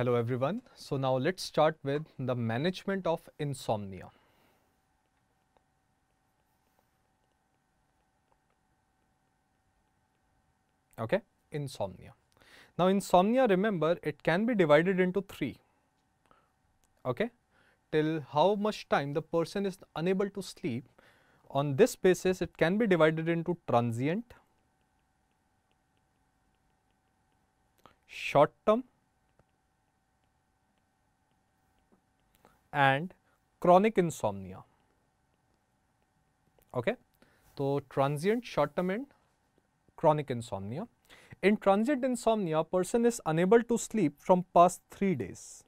Hello everyone. So now let's start with the management of insomnia. Okay, insomnia. Now insomnia remember it can be divided into three. Okay, till how much time the person is unable to sleep on this basis it can be divided into transient, short term and chronic insomnia. Okay. So, transient short term and chronic insomnia. In transient insomnia, person is unable to sleep from past 3 days.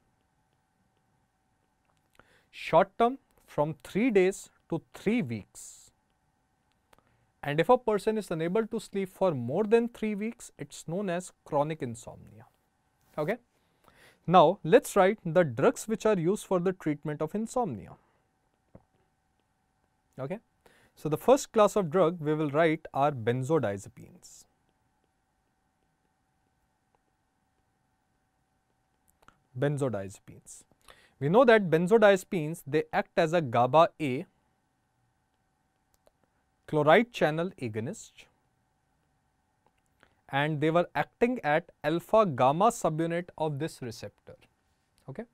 Short term from 3 days to 3 weeks. And if a person is unable to sleep for more than 3 weeks, it is known as chronic insomnia. Okay. Now, let us write the drugs which are used for the treatment of insomnia. Okay. So, the first class of drug we will write are benzodiazepines. Benzodiazepines. We know that benzodiazepines they act as a GABA A chloride channel agonist and they were acting at alpha gamma subunit of this receptor. Okay?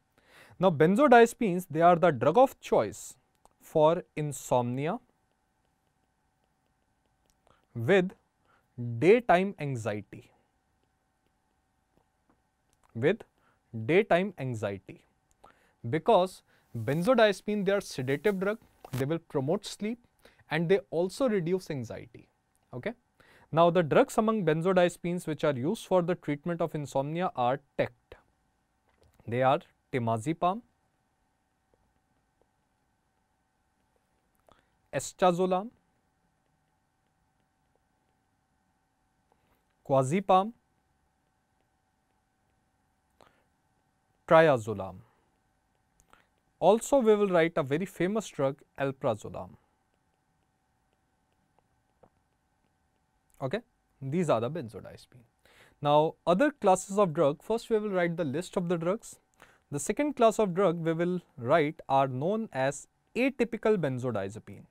Now, benzodiazepines, they are the drug of choice for insomnia with daytime anxiety, with daytime anxiety because benzodiazepine, they are sedative drug, they will promote sleep and they also reduce anxiety. Okay? Now, the drugs among benzodiazepines which are used for the treatment of insomnia are TECT. They are temazepam, estazolam, quazepam, triazolam. Also, we will write a very famous drug, alprazolam. Okay? These are the benzodiazepine. Now, other classes of drug, first we will write the list of the drugs. The second class of drug we will write are known as atypical benzodiazepine.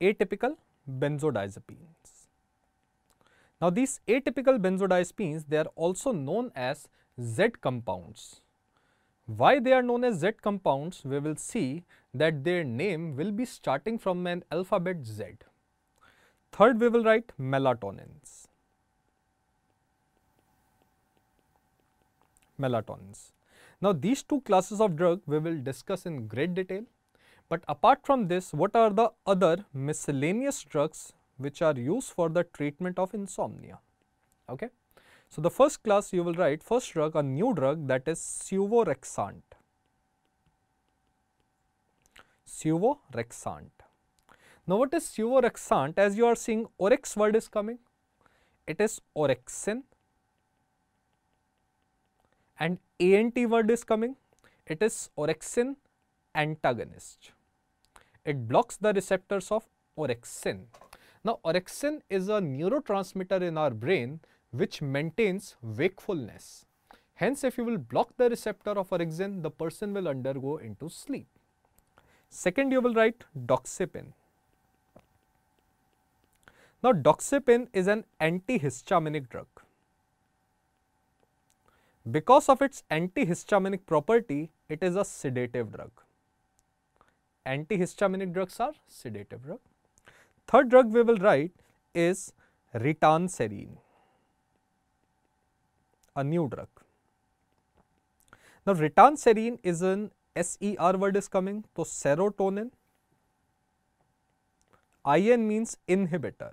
Atypical benzodiazepines. Now, these atypical benzodiazepines, they are also known as Z compounds. Why they are known as Z compounds, we will see that their name will be starting from an alphabet Z. Third, we will write melatonins. Melatonins. Now, these two classes of drug we will discuss in great detail. But apart from this, what are the other miscellaneous drugs which are used for the treatment of insomnia? Okay. So, the first class you will write first drug, a new drug that is suvorexant. Suvorexant. Now what is suvorexant? As you are seeing, orex word is coming. It is orexin. And ANT word is coming. It is orexin antagonist. It blocks the receptors of orexin. Now orexin is a neurotransmitter in our brain which maintains wakefulness. Hence, if you will block the receptor of orexin, the person will undergo into sleep. Second, you will write doxepin. Now, doxepin is an antihistaminic drug. Because of its antihistaminic property, it is a sedative drug. Antihistaminic drugs are sedative drug. Third drug we will write is ritanserine, a new drug. Now, ritanserine is an SER word is coming, so serotonin. IN means inhibitor.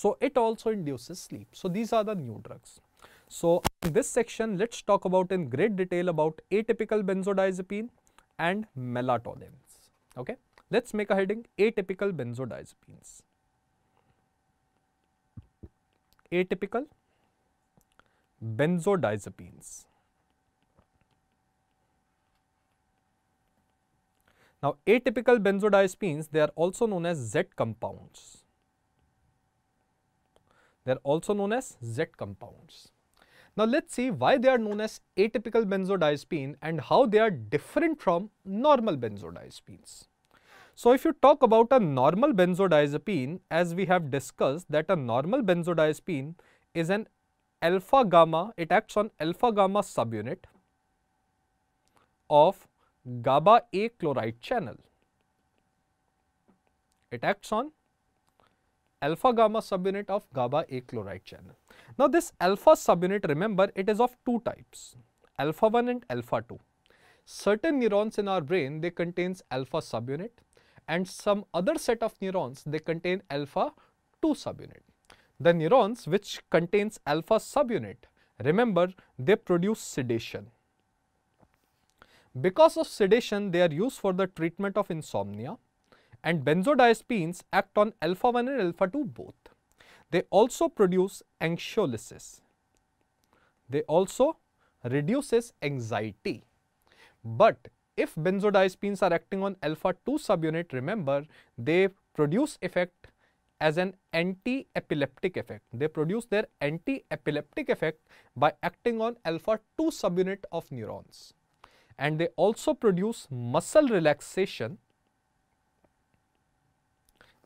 So it also induces sleep. So these are the new drugs. So in this section, let's talk about in great detail about atypical benzodiazepine and melatonins. Okay, let's make a heading atypical benzodiazepines. Atypical benzodiazepines. Now atypical benzodiazepines, they are also known as Z compounds. They are also known as Z compounds. Now let's see why they are known as atypical benzodiazepine and how they are different from normal benzodiazepines. So if you talk about a normal benzodiazepine, as we have discussed that a normal benzodiazepine is an alpha gamma, it acts on alpha gamma subunit of GABA A chloride channel. It acts on alpha gamma subunit of GABA A chloride channel. Now, this alpha subunit remember it is of two types alpha 1 and alpha 2. Certain neurons in our brain they contains alpha subunit and some other set of neurons they contain alpha 2 subunit. The neurons which contains alpha subunit remember they produce sedation. Because of sedation they are used for the treatment of insomnia and benzodiazepines act on alpha 1 and alpha 2 both. They also produce anxiolysis. They also reduces anxiety. But if benzodiazepines are acting on alpha 2 subunit, remember they produce effect as an anti-epileptic effect. They produce their anti-epileptic effect by acting on alpha 2 subunit of neurons. And they also produce muscle relaxation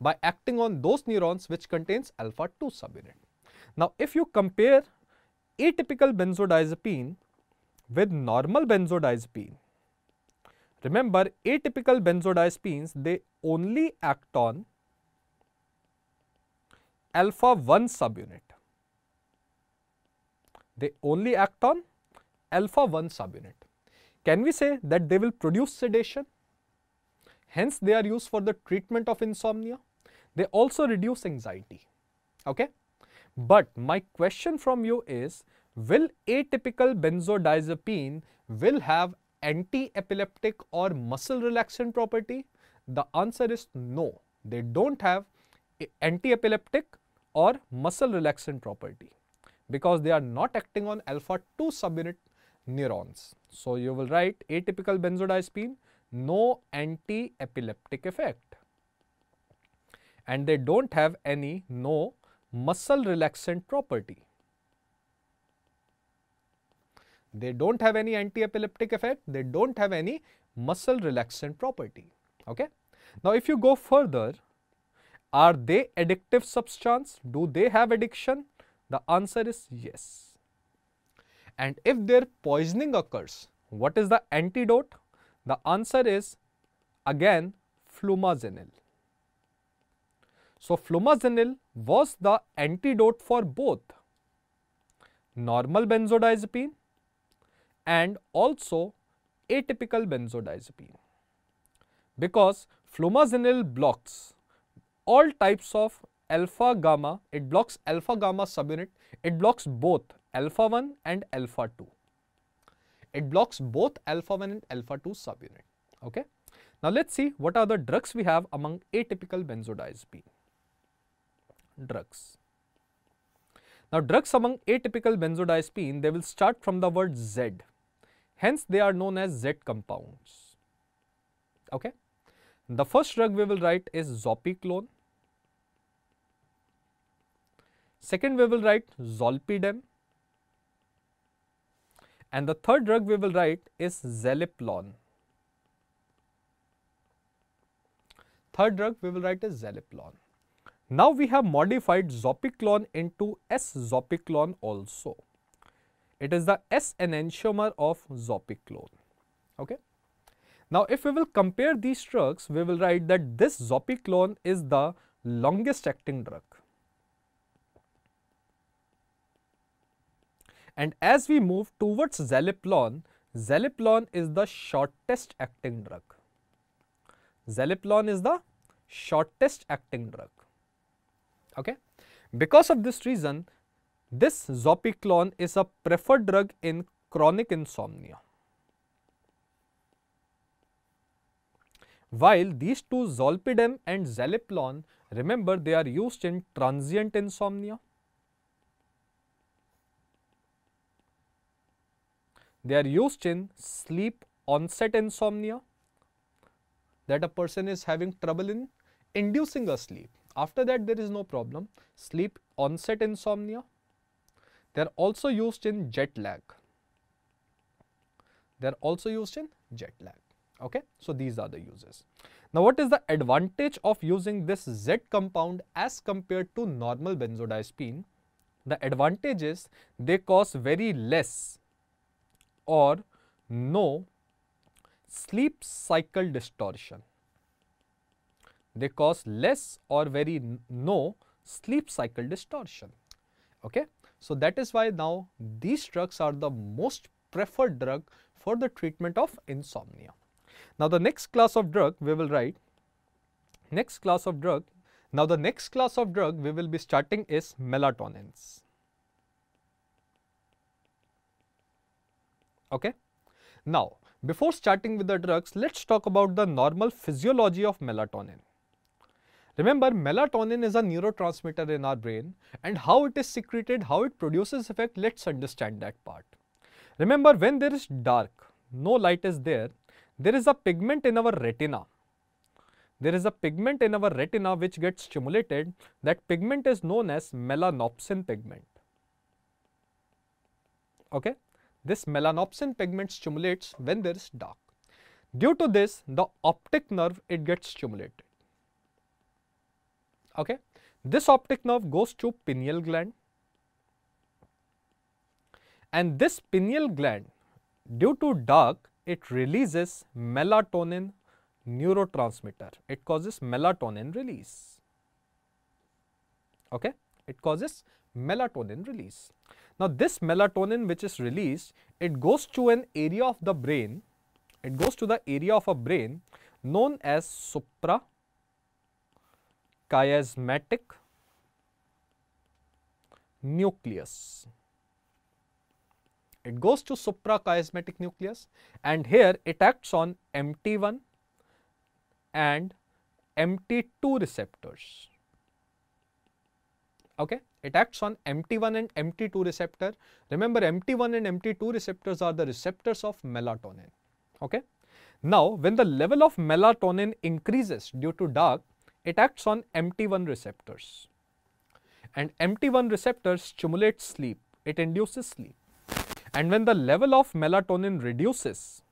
by acting on those neurons which contains alpha 2 subunit. Now, if you compare atypical benzodiazepine with normal benzodiazepine, remember atypical benzodiazepines they only act on alpha 1 subunit. They only act on alpha 1 subunit. Can we say that they will produce sedation? Hence, they are used for the treatment of insomnia. They also reduce anxiety. Okay. But my question from you is, will atypical benzodiazepine will have anti-epileptic or muscle relaxant property? The answer is no. They don't have anti-epileptic or muscle relaxant property because they are not acting on alpha-2 subunit neurons. So, you will write atypical benzodiazepine, no anti-epileptic effect and they do not have any no muscle relaxant property. They do not have any anti-epileptic effect, they do not have any muscle relaxant property. Okay? Now, if you go further, are they addictive substance? Do they have addiction? The answer is yes. And if their poisoning occurs, what is the antidote? The answer is again flumazenil. So, flumazenil was the antidote for both normal benzodiazepine and also atypical benzodiazepine because flumazenil blocks all types of alpha gamma, it blocks alpha gamma subunit, it blocks both alpha 1 and alpha 2. It blocks both alpha 1 and alpha 2 subunit. Okay? Now, let us see what are the drugs we have among atypical benzodiazepine drugs. Now drugs among atypical benzodiazepine, they will start from the word Z. Hence, they are known as Z compounds. Okay. The first drug we will write is zopiclone. Second, we will write zolpidem. And the third drug we will write is zeliplon. Third drug we will write is zeliplon. Now we have modified zopiclone into S-zopiclone also. It is the S enantiomer of zopiclone. Okay. Now if we will compare these drugs, we will write that this zopiclone is the longest acting drug. And as we move towards zeliplon, zeliplon is the shortest acting drug. Zeliplon is the shortest acting drug. Okay? Because of this reason, this zopiclone is a preferred drug in chronic insomnia. While these two zolpidem and zaleplon, remember they are used in transient insomnia. They are used in sleep onset insomnia that a person is having trouble in inducing a sleep. After that, there is no problem. Sleep onset insomnia. They are also used in jet lag. They are also used in jet lag. Okay, so these are the uses. Now, what is the advantage of using this Z compound as compared to normal benzodiazepine? The advantage is they cause very less or no sleep cycle distortion. They cause less or very no sleep cycle distortion. Okay? So, that is why now these drugs are the most preferred drug for the treatment of insomnia. Now, the next class of drug we will write, next class of drug, now the next class of drug we will be starting is melatonins. Okay? Now, before starting with the drugs, let us talk about the normal physiology of melatonin. Remember, melatonin is a neurotransmitter in our brain and how it is secreted, how it produces effect, let's understand that part. Remember, when there is dark, no light is there, there is a pigment in our retina. There is a pigment in our retina which gets stimulated. That pigment is known as melanopsin pigment. Okay? This melanopsin pigment stimulates when there is dark. Due to this, the optic nerve, it gets stimulated. Okay. This optic nerve goes to pineal gland and this pineal gland due to dark it releases melatonin neurotransmitter. It causes melatonin release. Okay? It causes melatonin release. Now, this melatonin which is released, it goes to an area of the brain, it goes to the area of a brain known as supra chiasmatic nucleus. It goes to suprachiasmatic nucleus and here it acts on MT1 and MT2 receptors. Okay? It acts on MT1 and MT2 receptor. Remember MT1 and MT2 receptors are the receptors of melatonin. Okay? Now, when the level of melatonin increases due to dark, it acts on MT1 receptors and MT1 receptors stimulate sleep, it induces sleep. And when the level of melatonin reduces,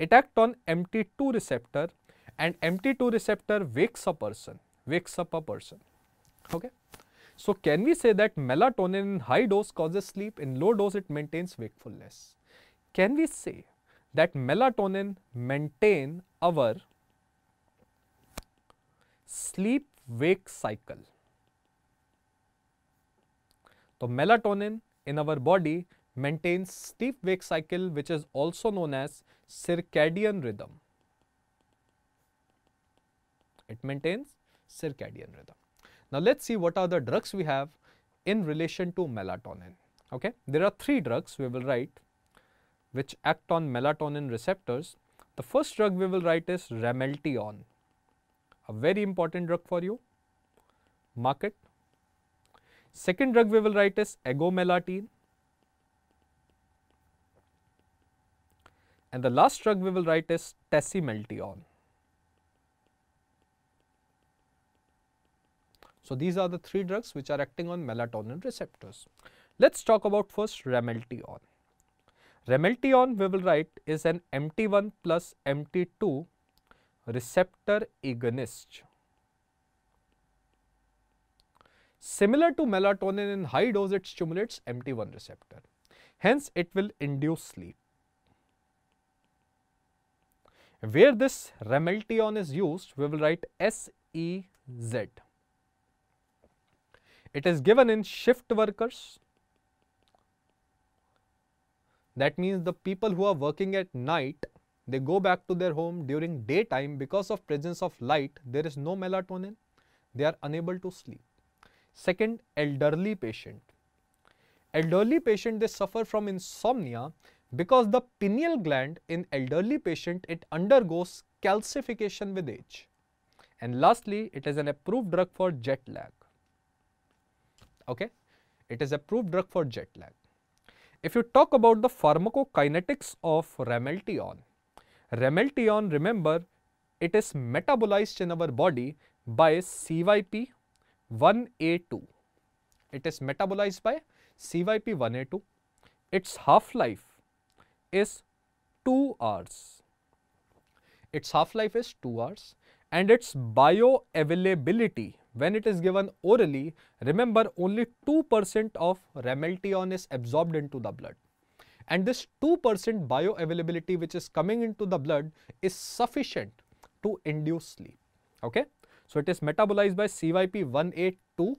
it acts on MT2 receptor and MT2 receptor wakes a person, wakes up a person. Okay? So, can we say that melatonin in high dose causes sleep, in low dose it maintains wakefulness? Can we say that melatonin maintain our sleep wake cycle. So, melatonin in our body maintains sleep wake cycle which is also known as circadian rhythm. It maintains circadian rhythm. Now, let us see what are the drugs we have in relation to melatonin. Okay? There are three drugs we will write which act on melatonin receptors. The first drug we will write is Remeltion a very important drug for you, Market. Second drug we will write is agomelatine. And the last drug we will write is tasimeltion. So, these are the three drugs which are acting on melatonin receptors. Let us talk about first remeltion. Remeltion we will write is an MT1 plus MT2 receptor agonist. Similar to melatonin in high dose, it stimulates MT1 receptor. Hence, it will induce sleep. Where this remeltion is used, we will write SEZ. It is given in shift workers. That means the people who are working at night they go back to their home during daytime because of presence of light, there is no melatonin. They are unable to sleep. Second, elderly patient. Elderly patient, they suffer from insomnia because the pineal gland in elderly patient, it undergoes calcification with age. And lastly, it is an approved drug for jet lag. Okay? It is approved drug for jet lag. If you talk about the pharmacokinetics of Rameltion, Remeltion, remember, it is metabolized in our body by CYP1A2. It is metabolized by CYP1A2. Its half-life is 2 hours. Its half-life is 2 hours and its bioavailability when it is given orally, remember only 2% of remeltion is absorbed into the blood. And this 2% bioavailability which is coming into the blood is sufficient to induce sleep. Okay. So it is metabolized by CYP182,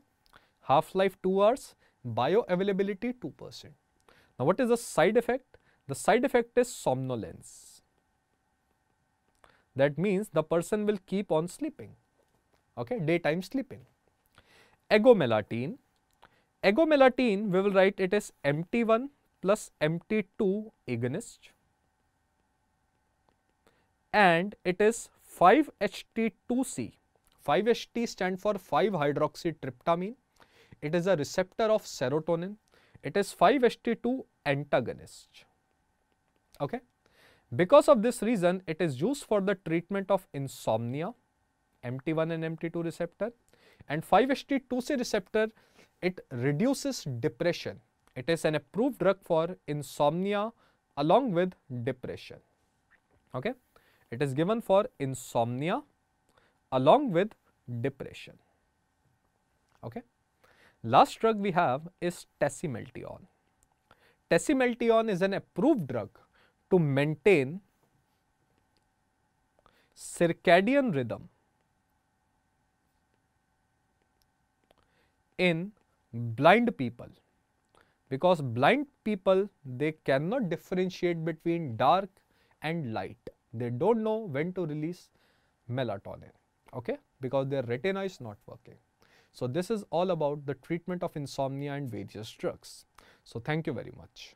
half-life 2 hours, bioavailability 2%. Now what is the side effect? The side effect is somnolence. That means the person will keep on sleeping, okay, daytime sleeping. Egomelatine, egomelatine we will write it as MT1 plus MT2 agonist and it is 5HT2C. 5HT stand for 5-hydroxytryptamine. It is a receptor of serotonin. It is 5HT2 antagonist. Okay. Because of this reason, it is used for the treatment of insomnia, MT1 and MT2 receptor and 5-HT2C receptor, it reduces depression it is an approved drug for insomnia along with depression. Okay? It is given for insomnia along with depression. Okay? Last drug we have is tasimelteon. Tasimelteon is an approved drug to maintain circadian rhythm in blind people because blind people they cannot differentiate between dark and light they don't know when to release melatonin okay because their retina is not working so this is all about the treatment of insomnia and various drugs so thank you very much